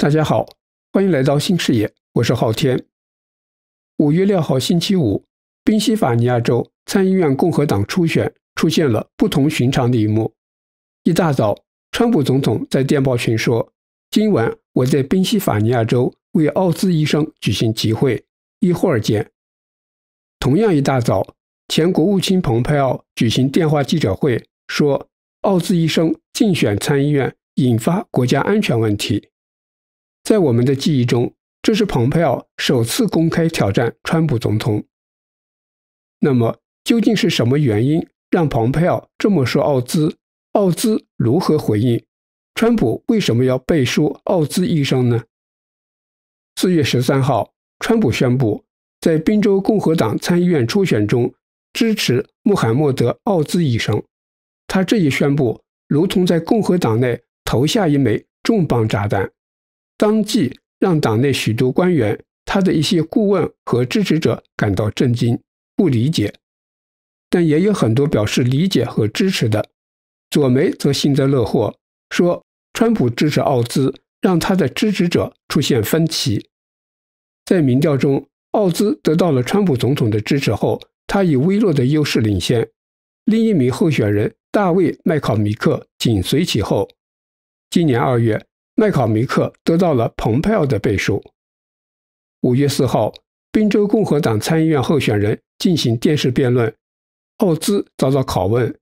大家好，欢迎来到新视野，我是昊天。五月六号星期五，宾夕法尼亚州参议院共和党初选出现了不同寻常的一幕。一大早，川普总统在电报群说：“今晚我在宾夕法尼亚州为奥兹医生举行集会，一会儿见。”同样一大早，前国务卿蓬佩奥举行电话记者会，说：“奥兹医生竞选参议院引发国家安全问题。”在我们的记忆中，这是蓬佩奥首次公开挑战川普总统。那么，究竟是什么原因让蓬佩奥这么说奥兹？奥兹如何回应？川普为什么要背书奥兹医生呢？四月十三号，川普宣布在宾州共和党参议院初选中支持穆罕默德·奥兹医生。他这一宣布，如同在共和党内投下一枚重磅炸弹。当即让党内许多官员、他的一些顾问和支持者感到震惊、不理解，但也有很多表示理解和支持的。左媒则幸灾乐祸，说川普支持奥兹，让他的支持者出现分歧。在民调中，奥兹得到了川普总统的支持后，他以微弱的优势领先，另一名候选人大卫·麦考米克紧随其后。今年二月。麦考米克得到了蓬佩奥的背书。五月四号，宾州共和党参议院候选人进行电视辩论，奥兹遭到拷问，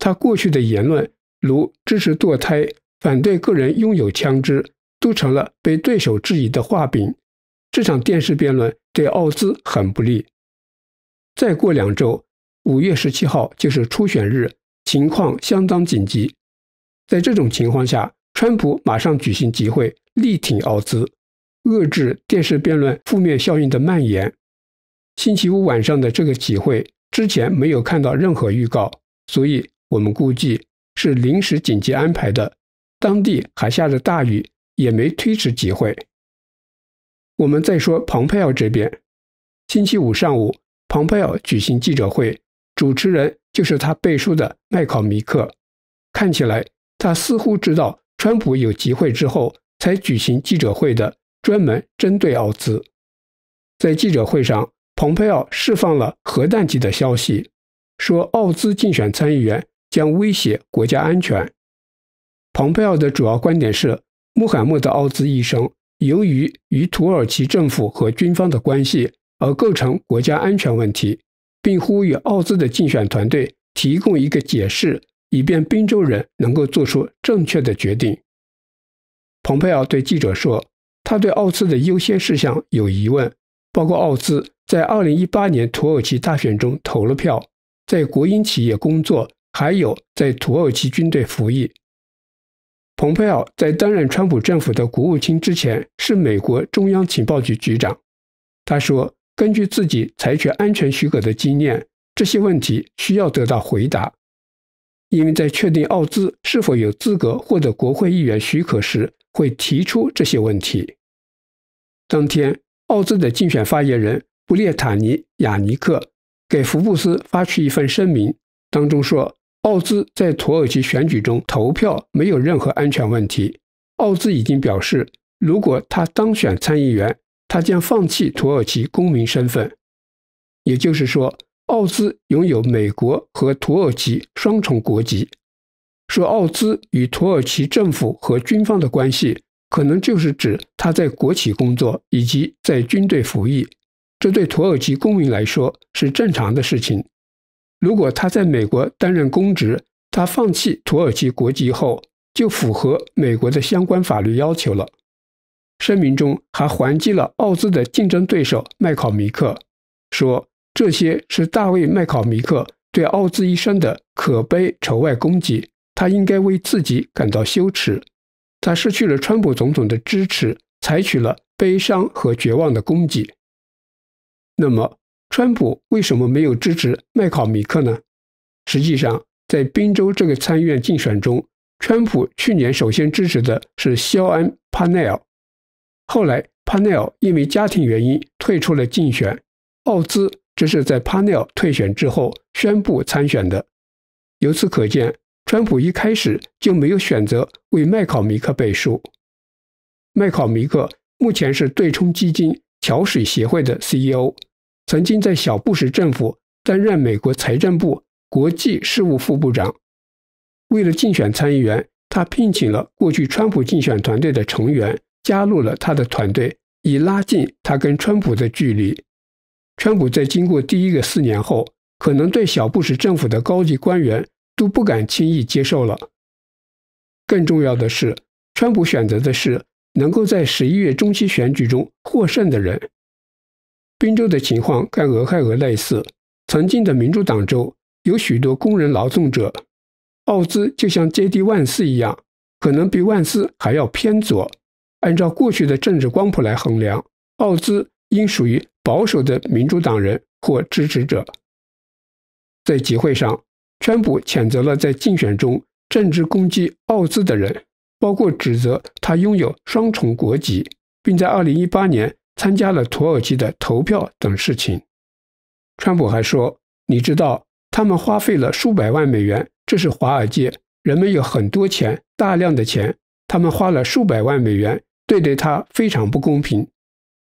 他过去的言论，如支持堕胎、反对个人拥有枪支，都成了被对手质疑的画饼。这场电视辩论对奥兹很不利。再过两周，五月十七号就是初选日，情况相当紧急。在这种情况下。川普马上举行集会，力挺奥兹，遏制电视辩论负面效应的蔓延。星期五晚上的这个集会之前没有看到任何预告，所以我们估计是临时紧急安排的。当地还下着大雨，也没推迟集会。我们再说蓬佩奥这边，星期五上午，蓬佩奥举行记者会，主持人就是他背书的麦考米克。看起来他似乎知道。川普有集会之后才举行记者会的，专门针对奥兹。在记者会上，蓬佩奥释放了核弹级的消息，说奥兹竞选参议员将威胁国家安全。蓬佩奥的主要观点是，穆罕默德·奥兹医生由于与土耳其政府和军方的关系而构成国家安全问题，并呼吁奥兹的竞选团队提供一个解释。以便宾州人能够做出正确的决定，蓬佩奥对记者说：“他对奥兹的优先事项有疑问，包括奥兹在2018年土耳其大选中投了票，在国营企业工作，还有在土耳其军队服役。”蓬佩奥在担任川普政府的国务卿之前是美国中央情报局局长。他说：“根据自己采取安全许可的经验，这些问题需要得到回答。”因为在确定奥兹是否有资格获得国会议员许可时，会提出这些问题。当天，奥兹的竞选发言人布列塔尼亚尼克给福布斯发出一份声明，当中说，奥兹在土耳其选举中投票没有任何安全问题。奥兹已经表示，如果他当选参议员，他将放弃土耳其公民身份，也就是说。奥兹拥有美国和土耳其双重国籍。说奥兹与土耳其政府和军方的关系，可能就是指他在国企工作以及在军队服役。这对土耳其公民来说是正常的事情。如果他在美国担任公职，他放弃土耳其国籍后就符合美国的相关法律要求了。声明中还还击了奥兹的竞争对手麦考米克，说。这些是大卫·麦考米克对奥兹一生的可悲丑外攻击，他应该为自己感到羞耻。他失去了川普总统的支持，采取了悲伤和绝望的攻击。那么，川普为什么没有支持麦考米克呢？实际上，在宾州这个参议院竞选中，川普去年首先支持的是肖恩·帕奈尔，后来帕奈尔因为家庭原因退出了竞选，奥兹。这是在帕内尔退选之后宣布参选的。由此可见，川普一开始就没有选择为麦考米克背书。麦考米克目前是对冲基金桥水协会的 CEO，曾经在小布什政府担任美国财政部国际事务副部长。为了竞选参议员，他聘请了过去川普竞选团队的成员加入了他的团队，以拉近他跟川普的距离。川普在经过第一个四年后，可能对小布什政府的高级官员都不敢轻易接受了。更重要的是，川普选择的是能够在十一月中期选举中获胜的人。宾州的情况跟俄亥俄类似，曾经的民主党州，有许多工人劳动者。奥兹就像 J.D. 万斯一样，可能比万斯还要偏左。按照过去的政治光谱来衡量，奥兹应属于。保守的民主党人或支持者在集会上，川普谴责了在竞选中政治攻击奥兹的人，包括指责他拥有双重国籍，并在2018年参加了土耳其的投票等事情。川普还说：“你知道，他们花费了数百万美元，这是华尔街，人们有很多钱，大量的钱，他们花了数百万美元，对待他非常不公平。”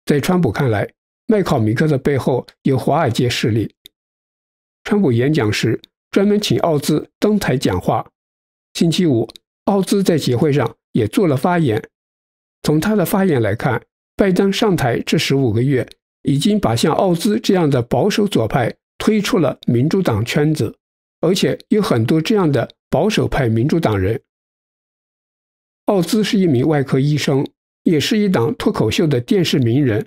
在川普看来，麦考米克的背后有华尔街势力。川普演讲时专门请奥兹登台讲话。星期五，奥兹在集会上也做了发言。从他的发言来看，拜登上台这十五个月，已经把像奥兹这样的保守左派推出了民主党圈子，而且有很多这样的保守派民主党人。奥兹是一名外科医生，也是一档脱口秀的电视名人。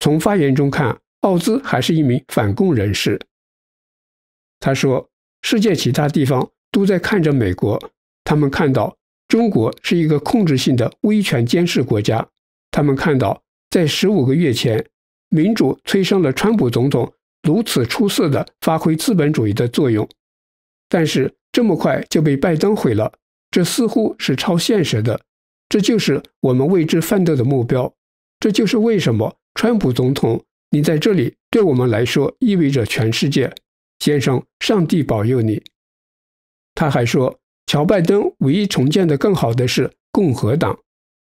从发言中看，奥兹还是一名反共人士。他说：“世界其他地方都在看着美国，他们看到中国是一个控制性的威权监视国家，他们看到在十五个月前，民主催生了川普总统如此出色的发挥资本主义的作用，但是这么快就被拜登毁了，这似乎是超现实的。这就是我们为之奋斗的目标，这就是为什么。”川普总统，你在这里对我们来说意味着全世界，先生，上帝保佑你。他还说，乔拜登唯一重建的更好的是共和党。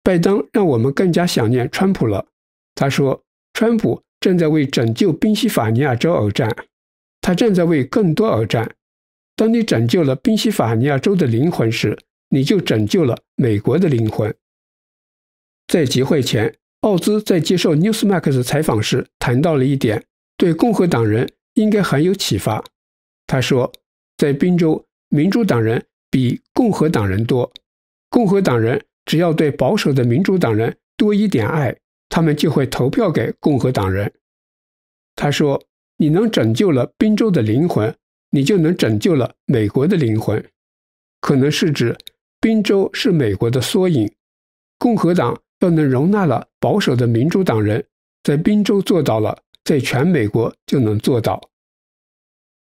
拜登让我们更加想念川普了。他说，川普正在为拯救宾夕法尼亚州而战，他正在为更多而战。当你拯救了宾夕法尼亚州的灵魂时，你就拯救了美国的灵魂。在集会前。奥兹在接受 Newsmax 采访时谈到了一点，对共和党人应该很有启发。他说，在宾州，民主党人比共和党人多，共和党人只要对保守的民主党人多一点爱，他们就会投票给共和党人。他说：“你能拯救了宾州的灵魂，你就能拯救了美国的灵魂。”可能是指宾州是美国的缩影，共和党。要能容纳了保守的民主党人，在宾州做到了，在全美国就能做到。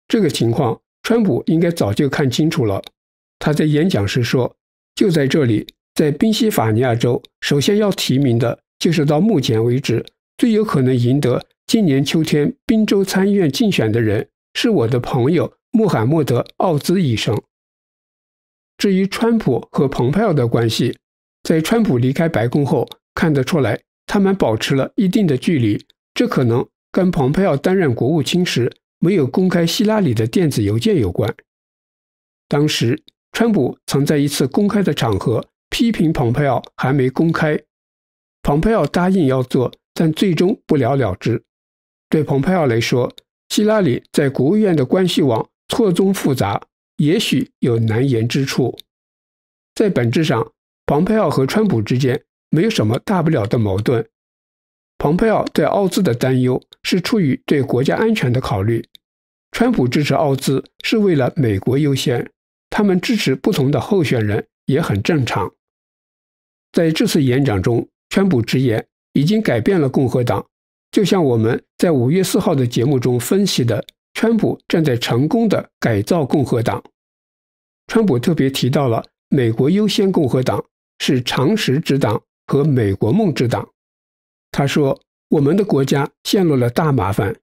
这个情况，川普应该早就看清楚了。他在演讲时说：“就在这里，在宾夕法尼亚州，首先要提名的，就是到目前为止最有可能赢得今年秋天宾州参议院竞选的人，是我的朋友穆罕默德·奥兹医生。”至于川普和蓬佩奥的关系，在川普离开白宫后，看得出来，他们保持了一定的距离。这可能跟蓬佩奥担任国务卿时没有公开希拉里的电子邮件有关。当时，川普曾在一次公开的场合批评蓬佩奥还没公开，蓬佩奥答应要做，但最终不了了之。对蓬佩奥来说，希拉里在国务院的关系网错综复杂，也许有难言之处。在本质上。蓬佩奥和川普之间没有什么大不了的矛盾。蓬佩奥对奥兹的担忧是出于对国家安全的考虑，川普支持奥兹是为了美国优先。他们支持不同的候选人也很正常。在这次演讲中，川普直言已经改变了共和党，就像我们在五月四号的节目中分析的，川普正在成功的改造共和党。川普特别提到了“美国优先”共和党。是常识之党和美国梦之党。他说：“我们的国家陷入了大麻烦。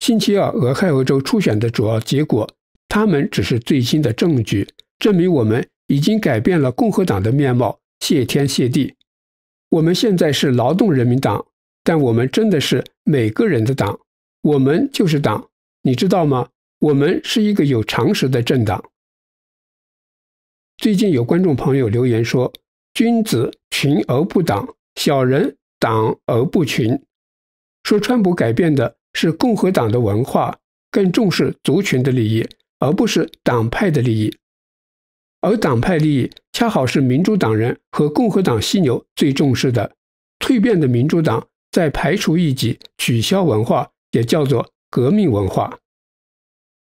星期二俄亥俄州初选的主要结果，他们只是最新的证据，证明我们已经改变了共和党的面貌。谢天谢地，我们现在是劳动人民党，但我们真的是每个人的党。我们就是党，你知道吗？我们是一个有常识的政党。最近有观众朋友留言说。”君子群而不党，小人党而不群。说川普改变的是共和党的文化，更重视族群的利益，而不是党派的利益。而党派利益恰好是民主党人和共和党犀牛最重视的。蜕变的民主党在排除异己、取消文化，也叫做革命文化。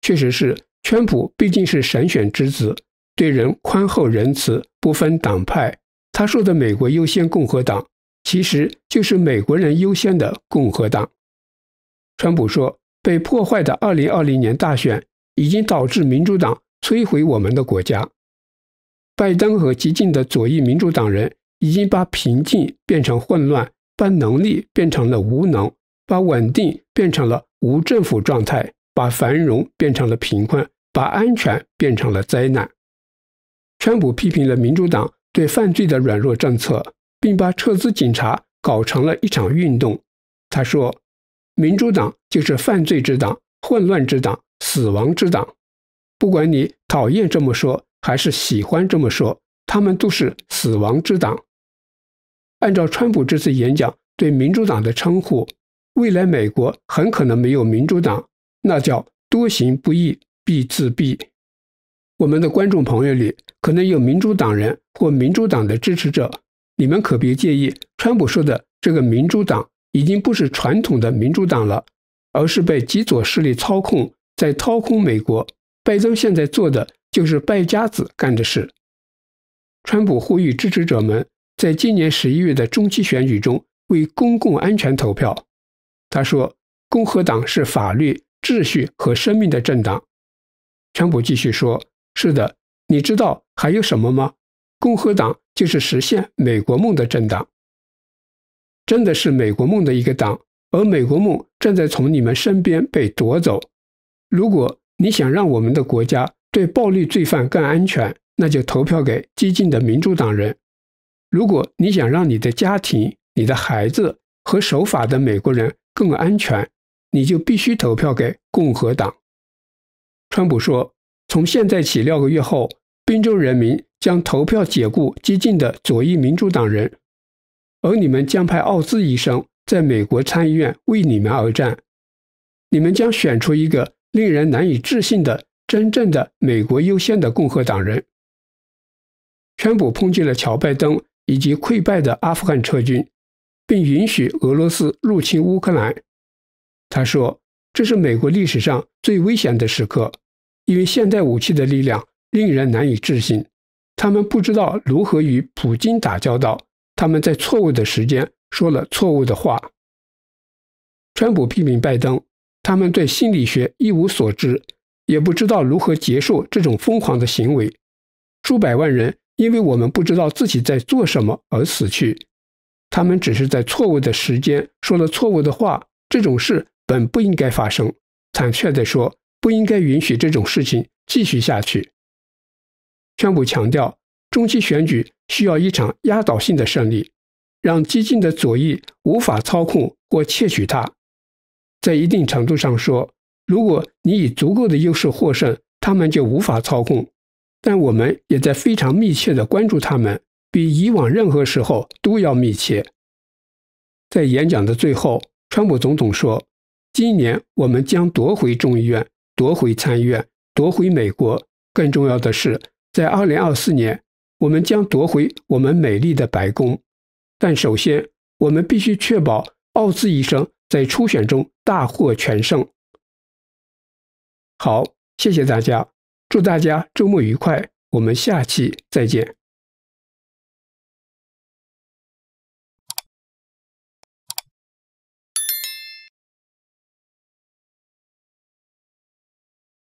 确实是川普毕竟是神选之子，对人宽厚仁慈，不分党派。他说的“美国优先”共和党，其实就是美国人优先的共和党。川普说，被破坏的2020年大选已经导致民主党摧毁我们的国家。拜登和激进的左翼民主党人已经把平静变成混乱，把能力变成了无能，把稳定变成了无政府状态，把繁荣变成了贫困，把安全变成了灾难。川普批评了民主党。对犯罪的软弱政策，并把撤资警察搞成了一场运动。他说：“民主党就是犯罪之党、混乱之党、死亡之党。不管你讨厌这么说，还是喜欢这么说，他们都是死亡之党。”按照川普这次演讲对民主党的称呼，未来美国很可能没有民主党。那叫多行不义必自毙。我们的观众朋友里。可能有民主党人或民主党的支持者，你们可别介意。川普说的这个民主党已经不是传统的民主党了，而是被极左势力操控，在掏空美国。拜登现在做的就是败家子干的事。川普呼吁支持者们在今年十一月的中期选举中为公共安全投票。他说，共和党是法律、秩序和生命的政党。川普继续说：“是的。”你知道还有什么吗？共和党就是实现美国梦的政党，真的是美国梦的一个党。而美国梦正在从你们身边被夺走。如果你想让我们的国家对暴力罪犯更安全，那就投票给激进的民主党人；如果你想让你的家庭、你的孩子和守法的美国人更安全，你就必须投票给共和党。川普说。从现在起六个月后，宾州人民将投票解雇激进的左翼民主党人，而你们将派奥兹医生在美国参议院为你们而战。你们将选出一个令人难以置信的、真正的“美国优先”的共和党人。川普抨击了乔拜登以及溃败的阿富汗撤军，并允许俄罗斯入侵乌克兰。他说：“这是美国历史上最危险的时刻。”因为现代武器的力量令人难以置信，他们不知道如何与普京打交道，他们在错误的时间说了错误的话。川普批评拜登，他们对心理学一无所知，也不知道如何结束这种疯狂的行为。数百万人因为我们不知道自己在做什么而死去，他们只是在错误的时间说了错误的话，这种事本不应该发生。坦率地说。不应该允许这种事情继续下去。川普强调，中期选举需要一场压倒性的胜利，让激进的左翼无法操控或窃取它。在一定程度上说，如果你以足够的优势获胜，他们就无法操控。但我们也在非常密切的关注他们，比以往任何时候都要密切。在演讲的最后，川普总统说：“今年我们将夺回众议院。”夺回参议院，夺回美国。更重要的是，在2024年，我们将夺回我们美丽的白宫。但首先，我们必须确保奥兹医生在初选中大获全胜。好，谢谢大家，祝大家周末愉快，我们下期再见。